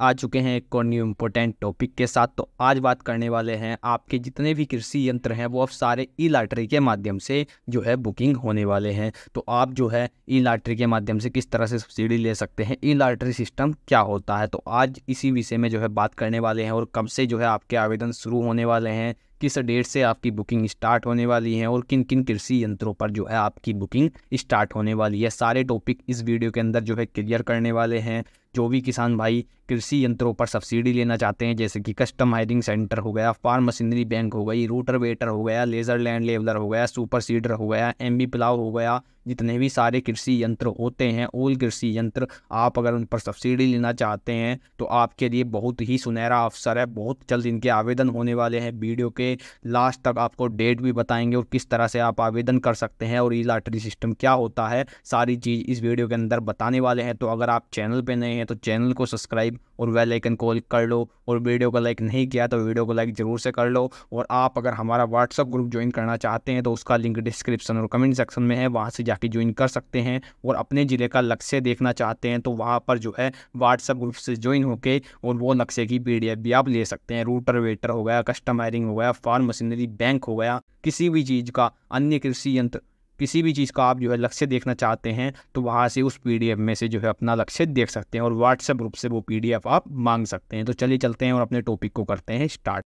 आ चुके हैं एक और न्यू इम्पोर्टेंट टॉपिक के साथ तो आज बात करने वाले हैं आपके जितने भी कृषि यंत्र हैं वो अब सारे ई लाटरी के माध्यम से जो है बुकिंग होने वाले हैं तो आप जो है ई लाटरी के माध्यम से किस तरह से सब्सिडी ले सकते हैं ई लाटरी सिस्टम क्या होता है तो आज इसी विषय में जो है बात करने वाले हैं और कब से जो है आपके आवेदन शुरू होने वाले हैं किस डेट से आपकी बुकिंग स्टार्ट होने वाली है और किन किन कृषि यंत्रों पर जो है आपकी बुकिंग स्टार्ट होने वाली है सारे टॉपिक इस वीडियो के अंदर जो है क्लियर करने वाले हैं जो भी किसान भाई कृषि यंत्रों पर सब्सिडी लेना चाहते हैं जैसे कि कस्टम हायरिंग सेंटर हो गया फार्म मशीनरी बैंक हो गई रूटर वेटर हो गया लेज़र लैंड लेवलर हो गया सुपर सीडर हो गया एम बी प्लाव हो गया जितने भी सारे कृषि यंत्र होते हैं ओल कृषि यंत्र आप अगर उन पर सब्सिडी लेना चाहते हैं तो आपके लिए बहुत ही सुनहरा अवसर है बहुत जल्द इनके आवेदन होने वाले हैं वीडियो के लास्ट तक आपको डेट भी बताएंगे और किस तरह से आप आवेदन कर सकते हैं और ई लाटरी सिस्टम क्या होता है सारी चीज़ इस वीडियो के अंदर बताने वाले हैं तो अगर आप चैनल पर नए हैं तो चैनल को सब्सक्राइब और वेल आइकन कॉल कर लो और वीडियो को लाइक नहीं किया तो वीडियो को लाइक ज़रूर से कर लो और आप अगर हमारा व्हाट्सअप ग्रुप ज्वाइन करना चाहते हैं तो उसका लिंक डिस्क्रिप्शन और कमेंट सेक्शन में है वहाँ से जाके ज्वाइन कर सकते हैं और अपने ज़िले का लक्ष्य देखना चाहते हैं तो वहाँ पर जो है व्हाट्सअप ग्रुप से ज्वाइन होकर और वो नक्शे की पी भी आप ले सकते हैं रूटर वेटर हो गया कस्टम हो गया फार्म मशीनरी बैंक हो गया किसी भी चीज़ का अन्य कृषि यंत्र किसी भी चीज़ का आप जो है लक्ष्य देखना चाहते हैं तो वहाँ से उस पी में से जो है अपना लक्ष्य देख सकते हैं और व्हाट्सएप ग्रुप से वो पी आप मांग सकते हैं तो चलिए चलते हैं और अपने टॉपिक को करते हैं स्टार्ट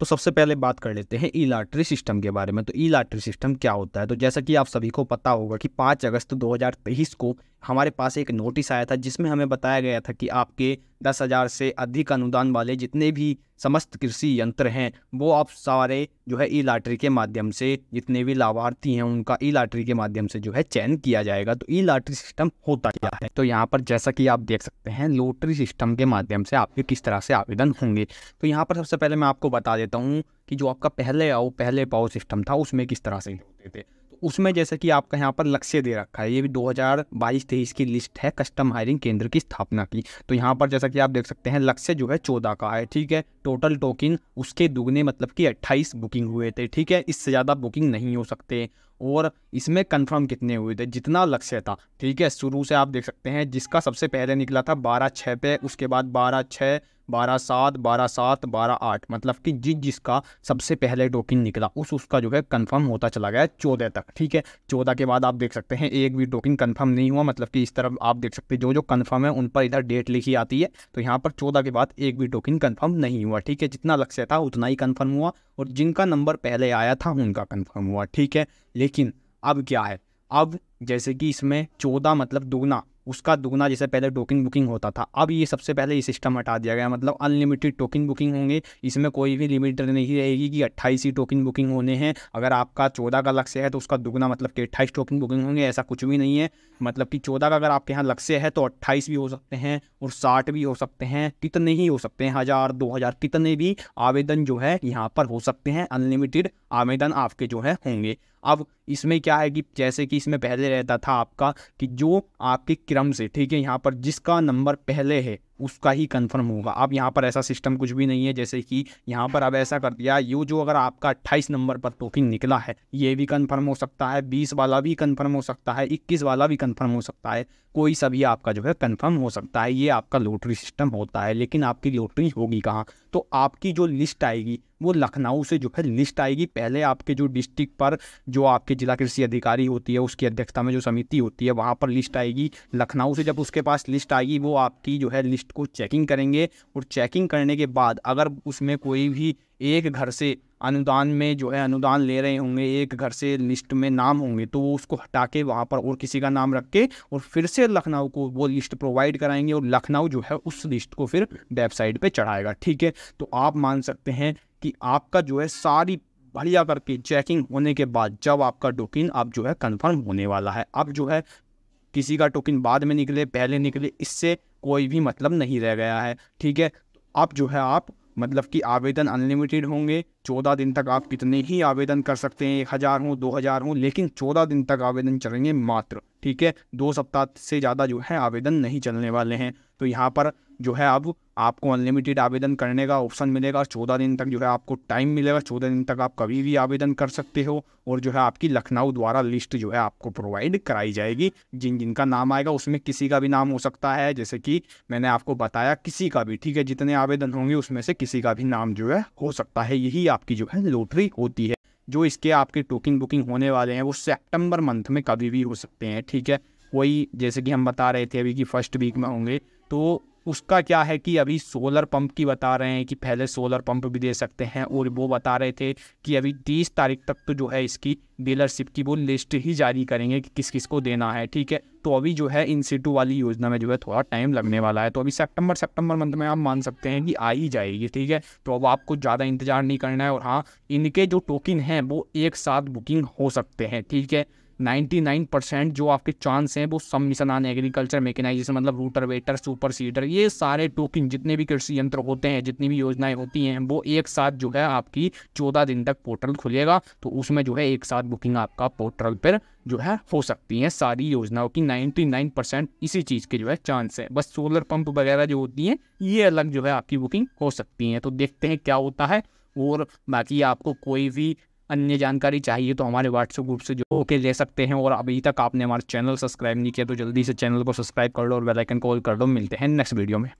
तो सबसे पहले बात कर लेते हैं ई लाटरी सिस्टम के बारे में तो ई लाटरी सिस्टम क्या होता है तो जैसा कि आप सभी को पता होगा कि 5 अगस्त 2023 को हमारे पास एक नोटिस आया था जिसमें हमें बताया गया था कि आपके दस हज़ार से अधिक अनुदान वाले जितने भी समस्त कृषि यंत्र हैं वो आप सारे जो है ई लाटरी के माध्यम से जितने भी लाभार्थी हैं उनका ई लाटरी के माध्यम से जो है चयन किया जाएगा तो ई लाटरी सिस्टम होता क्या है तो यहाँ पर जैसा कि आप देख सकते हैं लोटरी सिस्टम के माध्यम से आपके किस तरह से आवेदन होंगे तो यहाँ पर सबसे पहले मैं आपको बता देता हूँ कि जो आपका पहले आओ पहले पाओ सिस्टम था उसमें किस तरह से होते थे उसमें जैसे कि आपका यहाँ पर लक्ष्य दे रखा है ये भी 2022-23 की लिस्ट है कस्टम हायरिंग केंद्र की स्थापना की तो यहाँ पर जैसा कि आप देख सकते हैं लक्ष्य जो है चौदह का है ठीक है टोटल टोकिन उसके दुगने मतलब कि अट्ठाईस बुकिंग हुए थे ठीक है इससे ज़्यादा बुकिंग नहीं हो सकते और इसमें कंफर्म कितने हुए थे जितना लक्ष्य था ठीक है शुरू से आप देख सकते हैं जिसका सबसे पहले निकला था बारह छः पे उसके बाद बारह छः बारह सात बारह सात बारह आठ मतलब कि जिस जिसका सबसे पहले टोकन निकला उस उसका जो है कंफर्म होता चला गया चौदह तक ठीक है चौदह के बाद आप देख सकते हैं एक भी टोकन कंफर्म नहीं हुआ मतलब कि इस तरफ आप देख सकते हैं जो जो कंफर्म है उन पर इधर डेट लिखी आती है तो यहाँ पर चौदह के बाद एक भी टोकन कन्फर्म नहीं हुआ ठीक है जितना लक्ष्य था उतना ही कन्फर्म हुआ और जिनका नंबर पहले आया था उनका कन्फर्म हुआ ठीक है लेकिन अब क्या है अब जैसे कि इसमें चौदह मतलब दोगुना उसका दुगना जैसे पहले टोकन बुकिंग होता था अब ये सबसे पहले ये सिस्टम हटा दिया गया मतलब अनलिमिटेड टोकन बुकिंग होंगे इसमें कोई भी लिमिट नहीं रहेगी कि अट्ठाईस ही टोकन बुकिंग होने हैं अगर आपका चौदह का लक्ष्य है तो उसका दुगना मतलब कि अट्ठाईस टोकन बुकिंग होंगे ऐसा कुछ भी नहीं है मतलब कि चौदह का अगर आपके यहाँ लक्ष्य है तो अट्ठाईस भी हो सकते हैं और साठ भी हो सकते हैं कितने ही हो सकते हैं हज़ार दो हज़ार कितने भी आवेदन जो है यहाँ पर हो सकते हैं अनलिमिटेड आवेदन आपके जो है होंगे अब इसमें क्या है कि जैसे कि इसमें पहले रहता था आपका कि जो आपके किरा क्रम से ठीक है यहाँ पर जिसका नंबर पहले है उसका ही कंफर्म होगा अब यहाँ पर ऐसा सिस्टम कुछ भी नहीं है जैसे कि यहाँ पर अब ऐसा कर दिया यू जो अगर आपका 28 नंबर पर टोकिंग निकला है ये भी कंफर्म हो सकता है 20 वाला भी कंफर्म हो सकता है 21 वाला भी कंफर्म हो सकता है कोई सा भी आपका जो है कंफर्म हो सकता है ये आपका लॉटरी सिस्टम होता है लेकिन आपकी लॉटरी होगी कहाँ तो आपकी जो लिस्ट आएगी वो लखनऊ से जो है लिस्ट आएगी पहले आपके जो डिस्ट्रिक्ट पर जो आपके जिला कृषि अधिकारी होती है उसकी अध्यक्षता में जो समिति होती है वहाँ पर लिस्ट आएगी लखनऊ से जब उसके पास लिस्ट आएगी वो आपकी जो है लिस्ट को चेकिंग करेंगे और चेकिंग करने के बाद अगर उसमें कोई भी एक घर से अनुदान में जो है अनुदान ले रहे होंगे एक घर से लिस्ट में नाम होंगे तो वो उसको हटा के वहाँ पर और किसी का नाम रख के और फिर से लखनऊ को वो लिस्ट प्रोवाइड कराएंगे और लखनऊ जो है उस लिस्ट को फिर वेबसाइट पे चढ़ाएगा ठीक है तो आप मान सकते हैं कि आपका जो है सारी बढ़िया करके चेकिंग होने के बाद जब आपका टोकिन अब जो है कंफर्म होने वाला है अब जो है किसी का टोकिन बाद में निकले पहले निकले इससे कोई भी मतलब नहीं रह गया है ठीक है अब जो है आप मतलब कि आवेदन अनलिमिटेड होंगे चौदह दिन तक आप कितने ही आवेदन कर सकते हैं एक हज़ार हों दो हज़ार हों लेकिन चौदह दिन तक आवेदन चलेंगे मात्र ठीक है दो सप्ताह से ज़्यादा जो है आवेदन नहीं चलने वाले हैं तो यहाँ पर जो है अब आपको अनलिमिटेड आवेदन करने का ऑप्शन मिलेगा चौदह दिन तक जो है आपको टाइम मिलेगा चौदह दिन तक आप कभी भी आवेदन कर सकते हो और जो है आपकी लखनऊ द्वारा लिस्ट जो है आपको प्रोवाइड कराई जाएगी जिन जिनका नाम आएगा उसमें किसी का भी नाम हो सकता है जैसे कि मैंने आपको बताया किसी का भी ठीक है जितने आवेदन होंगे उसमें से किसी का भी नाम जो है हो सकता है यही आपकी जो है लोटरी होती है जो इसके आपके टोकिंग बुकिंग होने वाले हैं वो सेप्टेम्बर मंथ में कभी भी हो सकते हैं ठीक है वही जैसे कि हम बता रहे थे अभी कि फर्स्ट वीक में होंगे तो उसका क्या है कि अभी सोलर पंप की बता रहे हैं कि पहले सोलर पंप भी दे सकते हैं और वो बता रहे थे कि अभी तीस तारीख तक तो जो है इसकी डीलरशिप की वो लिस्ट ही जारी करेंगे कि किस किस को देना है ठीक है तो अभी जो है इन सीटू वाली योजना में जो है थोड़ा टाइम लगने वाला है तो अभी सेप्टेम्बर सेप्टेम्बर मंथ में आप मान सकते हैं कि आ ही जाएगी ठीक है तो अब आपको ज़्यादा इंतजार नहीं करना है और हाँ इनके जो टोकन हैं वो एक साथ बुकिंग हो सकते हैं ठीक है 99 परसेंट जो आपके चांस हैं वो सब मिशन ऑन एग्रीकल्चर मेकेनाइजेशन मतलब रूटर वेटर सुपर सीडर ये सारे टोकिंग जितने भी कृषि यंत्र होते हैं जितनी भी योजनाएं होती हैं वो एक साथ जो है आपकी चौदह दिन तक पोर्टल खुलेगा तो उसमें जो है एक साथ बुकिंग आपका पोर्टल पर जो है हो सकती है सारी योजनाओं की नाइन्टी परसेंट इसी चीज़ के जो है चांस है बस सोलर पंप वगैरह जो होती हैं ये अलग जो है आपकी बुकिंग हो सकती हैं तो देखते हैं क्या होता है और बाकी आपको कोई भी अन्य जानकारी चाहिए तो हमारे व्हाट्सएप ग्रुप से जो होके ले सकते हैं और अभी तक आपने हमारे चैनल सब्सक्राइब नहीं किया तो जल्दी से चैनल को सब्सक्राइब कर लो और बेलाइकन कॉल कर दो मिलते हैं नेक्स्ट वीडियो में